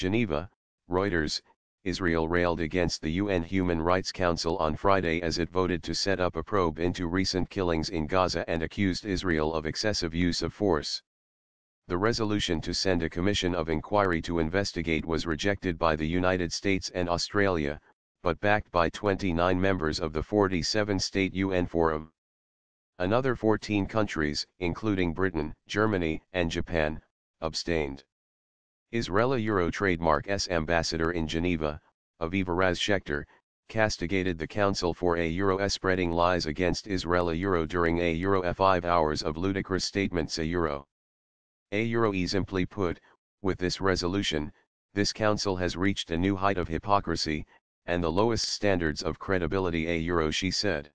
Geneva, Reuters, Israel railed against the UN Human Rights Council on Friday as it voted to set up a probe into recent killings in Gaza and accused Israel of excessive use of force. The resolution to send a commission of inquiry to investigate was rejected by the United States and Australia, but backed by 29 members of the 47-state UN Forum. Another 14 countries, including Britain, Germany and Japan, abstained. Israeli Euro trademark S ambassador in Geneva, Aviva Razschekter, castigated the Council for a Euro spreading lies against Israeli Euro during a Euro F5 hours of ludicrous statements a Euro. A Euro e simply put, with this resolution, this Council has reached a new height of hypocrisy, and the lowest standards of credibility a Euro she said.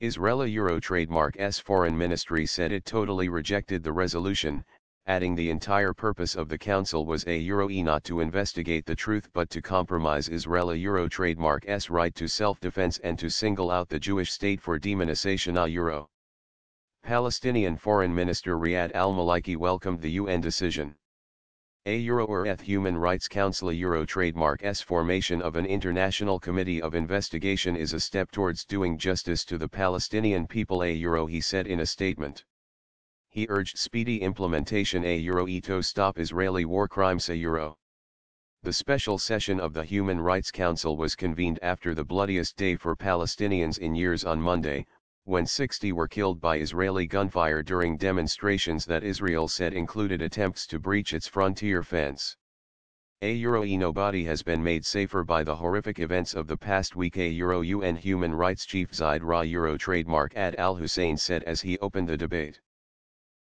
Israeli Euro trademark S Foreign Ministry said it totally rejected the resolution, adding the entire purpose of the council was a UROE not to investigate the truth but to compromise a euro trademark s right to self-defense and to single out the Jewish state for demonization a Euro. Palestinian Foreign Minister Riyad al-Maliki welcomed the UN decision. A EuroEarth Human Rights Council Euro trademark S formation of an international committee of investigation is a step towards doing justice to the Palestinian people a Euro he said in a statement he urged speedy implementation a Euro Ito stop Israeli war crimes a Euro. The special session of the Human Rights Council was convened after the bloodiest day for Palestinians in years on Monday, when 60 were killed by Israeli gunfire during demonstrations that Israel said included attempts to breach its frontier fence. A Euro E nobody has been made safer by the horrific events of the past week A Euro UN Human Rights Chief Zaid Ra Euro trademark Ad Al-Hussein said as he opened the debate.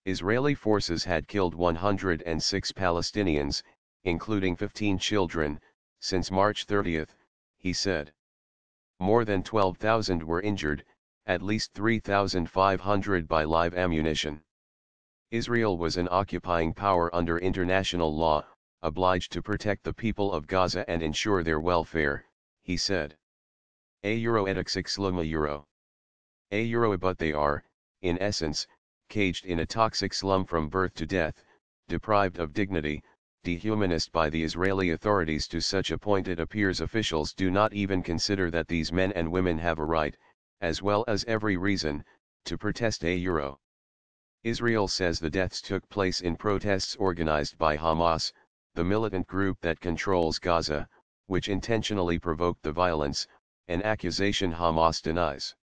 Israeli forces had killed 106 Palestinians, including 15 children, since March 30, he said. More than 12,000 were injured, at least 3,500 by live ammunition. Israel was an occupying power under international law, obliged to protect the people of Gaza and ensure their welfare, he said. A euro et euro. A euro but they are, in essence, caged in a toxic slum from birth to death, deprived of dignity, dehumanized by the Israeli authorities to such a point it appears officials do not even consider that these men and women have a right, as well as every reason, to protest a euro. Israel says the deaths took place in protests organized by Hamas, the militant group that controls Gaza, which intentionally provoked the violence, an accusation Hamas denies.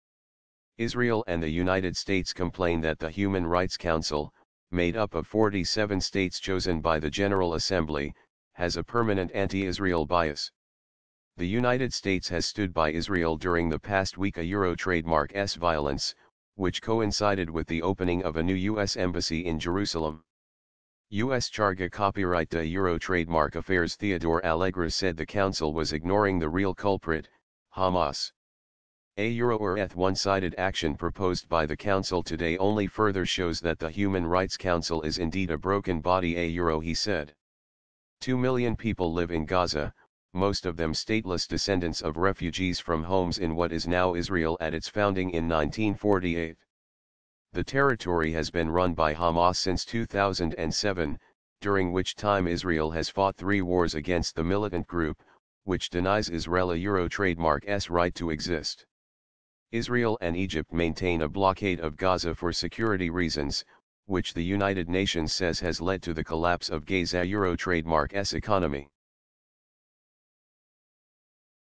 Israel and the United States complain that the Human Rights Council, made up of 47 states chosen by the General Assembly, has a permanent anti-Israel bias. The United States has stood by Israel during the past week a Euro trademark S violence, which coincided with the opening of a new U.S. embassy in Jerusalem. U.S. Charga copyright de Euro trademark affairs Theodore Allegra said the council was ignoring the real culprit, Hamas. A Euro or ETH one-sided action proposed by the Council today only further shows that the Human Rights Council is indeed a broken body A Euro he said. Two million people live in Gaza, most of them stateless descendants of refugees from homes in what is now Israel at its founding in 1948. The territory has been run by Hamas since 2007, during which time Israel has fought three wars against the militant group, which denies Israel a Euro trademark S right to exist. Israel and Egypt maintain a blockade of Gaza for security reasons, which the United Nations says has led to the collapse of Gaza Euro trademark S economy.